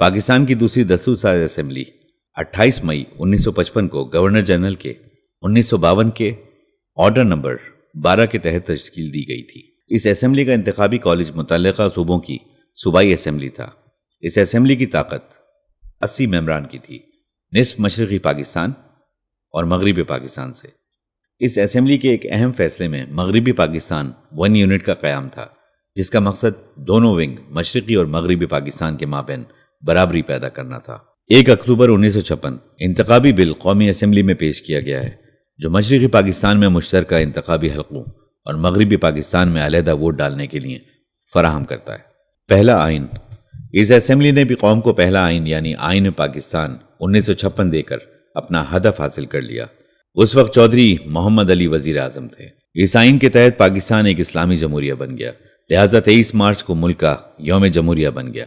पाकिस्तान की दूसरी दस्तूरसाज असेंबली 28 मई 1955 को गवर्नर जनरल के उन्नीस के ऑर्डर नंबर 12 के तहत तश्कील दी गई थी इस असेंबली का इंतबी कॉलेज मुतल सूबों की सूबाई असेंबली था इस असेंबली की ताकत 80 मेम्बरान की थी निसफ मशरक़ी पाकिस्तान और मगरबी पाकिस्तान से इस असम्बली के एक अहम फैसले में मगरबी पाकिस्तान वन यूनिट का क्याम था जिसका मकसद दोनों विंग मशरकी और मगरबी पाकिस्तान के माबेन बराबरी पैदा करना था एक अक्टूबर उन्नीस सौ छप्पन इंतबी बिल कौमी असम्बली में पेश किया गया है जो मशरकी पाकिस्तान में मुश्तर इंतबी हलकों और मगरबी पाकिस्तान में अलहदा वोट डालने के लिए फराहम करता है पहला आइन इस असम्बली ने भी कौम को पहला आइन यानी आइन पाकिस्तान उन्नीस सौ छप्पन देकर अपना हदफ हासिल कर लिया उस वक्त चौधरी मोहम्मद अली वजीर आजम थे इस आइन के तहत पाकिस्तान एक इस्लामी जमहूरिया बन गया लिहाजा तेईस मार्च को मुल्क का योम जमहूरिया बन गया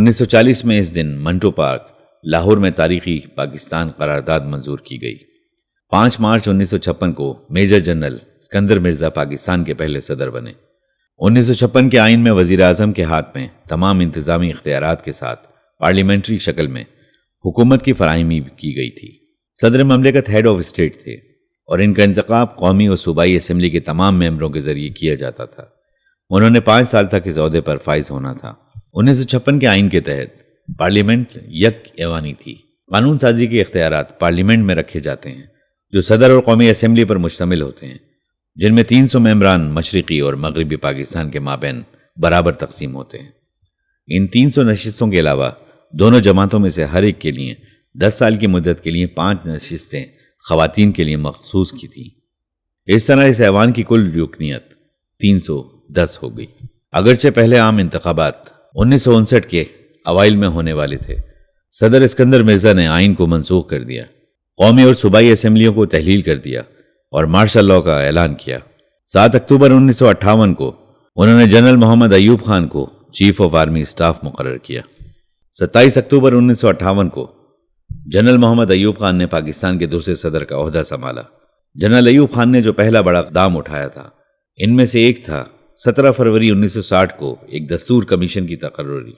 1940 में इस दिन मंटो पार्क लाहौर में तारीखी पाकिस्तान करारदाद मंजूर की गई पांच मार्च 1956 को मेजर जनरल सिकंदर मिर्जा पाकिस्तान के पहले सदर बने 1956 के आइन में वजीर अजम के हाथ में तमाम इंतजामी इख्तियार के साथ पार्लियामेंट्री शक्ल में हुकूमत की फरहमी की गई थी सदर ममलिकत हेड ऑफ स्टेट थे और इनका इंतखब कौमी और सूबाई असम्बली के तमाम मेम्बरों के जरिए किया जाता था उन्होंने पाँच साल तक इस अहदे पर फाइज होना था उन्नीस सौ छप्पन के आइन के तहत पार्लियामेंट यक एवानी थी कानून साजी के इख्तियार पार्लियामेंट में रखे जाते हैं जो सदर और कौमी असम्बली पर मुश्तमिल होते हैं जिनमें तीन सौ मेम्बरान मशरक़ी और मगरबी पाकिस्तान के माबेन बराबर तकसीम होते हैं इन तीन सौ नशस्तों के अलावा दोनों जमातों में से हर एक के लिए दस साल की मदद के लिए पांच नशिस्तें खातन के लिए मखसूस की थी इस तरह इस ऐवान की कुल रुकनीत तीन सौ दस हो गई अगरचे पहले आम इंतबात उन्नीस सौ उनसठ के अवाइल में होने वाले थे सदर इसकंदर मिर्जा ने आइन को मनसूख कर दिया कौमी और सूबाई असम्बलियों को तहलील कर दिया और मार्शल लॉ का ऐलान किया सात अक्टूबर उन्नीस सौ अट्ठावन को उन्होंने जनरल मोहम्मद अयूब खान को चीफ ऑफ आर्मी स्टाफ मुकर किया सत्ताईस अक्टूबर उन्नीस सौ अट्ठावन को जनरल मोहम्मद अयूब खान ने पाकिस्तान के दूसरे सदर का अहदा संभाला जनरल अयूब खान ने जो पहला बड़ा दाम उठाया था इनमें से एक था 17 फरवरी 1960 को एक दस्तूर कमीशन की तकर्री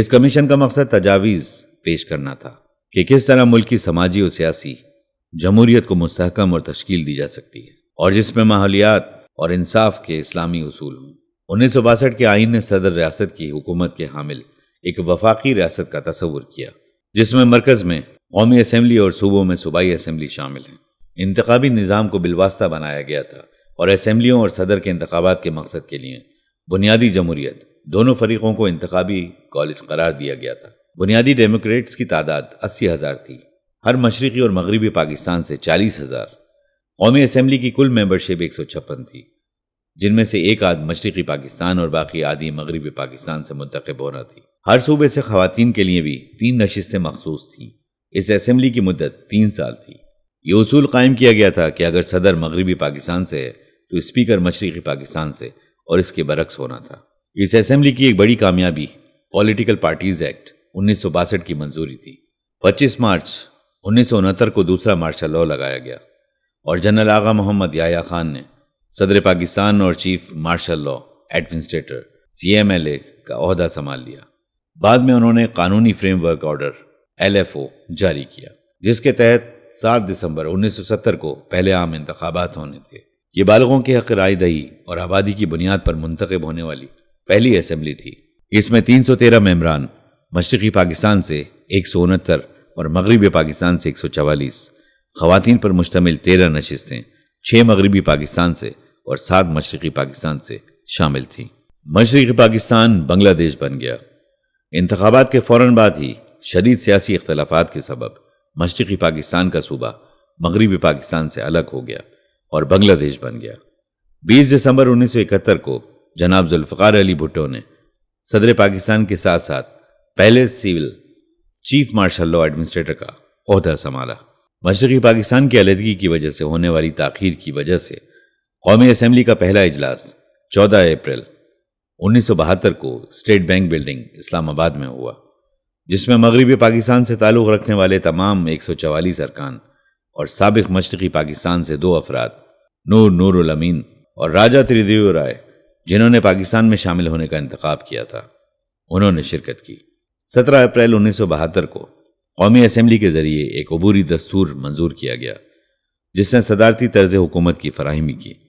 इस कमीशन का मकसद तजावीज़ पेश करना था कि किस तरह मुल्क की समाजी और सियासी जमहूरियत को मुस्तकम और तश्कील दी जा सकती है और जिसमें माहौलियात और इंसाफ के इस्लामी असूल हों उन्नीस सौ बासठ के आइन ने सदर रियासत की हुकूमत के हामिल एक वफाकी रियासत का तस्वुर किया जिसमें मरकज़ में कौमी असम्बली और सूबों में सूबाई असम्बली शामिल हैं इंतबी निज़ाम को बिलवास्ता बनाया गया था और असम्बलियों और सदर के इंतबात के मकसद के लिए बुनियादी जमहूरीत दोनों फरीकों को इंतबी कॉलेज करार दिया गया था बुनियादी डेमोक्रेट्स की तादाद अस्सी हज़ार थी हर मशरक़ी और मगरबी पाकिस्तान से चालीस हज़ार कौमी असम्बली की कुल मेम्बरशिप एक सौ छप्पन थी जिनमें से एक आध मशरक़ी पाकिस्तान और बाकी आदि मगरबी पाकिस्तान से मुंतब होना थी हर सूबे से खातन के लिए भी तीन नशस्तें मखसूस थीं इस असेंबली की मुद्दत तीन साल थी ये उसूल कायम किया गया था कि अगर सदर मगरबी पाकिस्तान से है तो स्पीकर मशरक़ी पाकिस्तान से और इसके बरक्स होना था इस असेंबली की एक बड़ी कामयाबी पॉलिटिकल पार्टीज एक्ट उन्नीस की मंजूरी थी 25 मार्च उन्नीस को दूसरा मार्शल लॉ लगाया गया और जनरल आगा मोहम्मद याया खान ने सदर पाकिस्तान और chief martial law administrator C M L A का अहदा संभाल लिया बाद में उन्होंने कानूनी फ्रेमवर्क ऑर्डर एलएफओ जारी किया जिसके तहत 7 दिसंबर 1970 को पहले आम इंतबात होने थे ये बालगों की हक रायदही और आबादी की बुनियाद पर मुंतखब होने वाली पहली असम्बली थी इसमें 313 मेम्बरान मशरक़ी पाकिस्तान से एक सौ उनहत्तर और मगरबी पाकिस्तान से एक सौ चवालीस खातन पर मुश्तमिल तेरह नशस्तें छः मगरबी पाकिस्तान से और सात मशरक़ी पाकिस्तान से शामिल थीं मशरक़ी पाकिस्तान बंग्लादेश बन गया इंतबात के फ़ौर बाद ही शदीद सियासी इख्तलाफात के सबब मशरक़ी पाकिस्तान का सूबा मगरबी पाकिस्तान से अलग हो गया और बांग्लादेश बन गया 20 दिसंबर 1971 को जनाब जुल्फ़ार अली भुट्टो ने सदर पाकिस्तान के साथ साथ पहले civil chief martial law administrator का अहदा संभाला मशरक़ी पाकिस्तान की अलीदगी की वजह से होने वाली तखीर की वजह से कौमी असम्बली का पहला इजलास 14 अप्रैल 1972 को स्टेट बैंक बिल्डिंग इस्लामाबाद में हुआ जिसमें मगरबी पाकिस्तान से ताल्लुक़ रखने वाले तमाम एक सौ चवालीस अरकान और सबक मशरक़ी पाकिस्तान से दो अफराद नूर नूरमीन और राजा त्रिदेव राय जिन्होंने पाकिस्तान में शामिल होने का इंतखब किया था उन्होंने शिरकत की सत्रह अप्रैल उन्नीस सौ बहत्तर को कौमी असम्बली के ज़रिए एक अबूरी दस्तूर मंजूर किया गया जिसने सदारती तर्ज हुकूमत की फराहमी की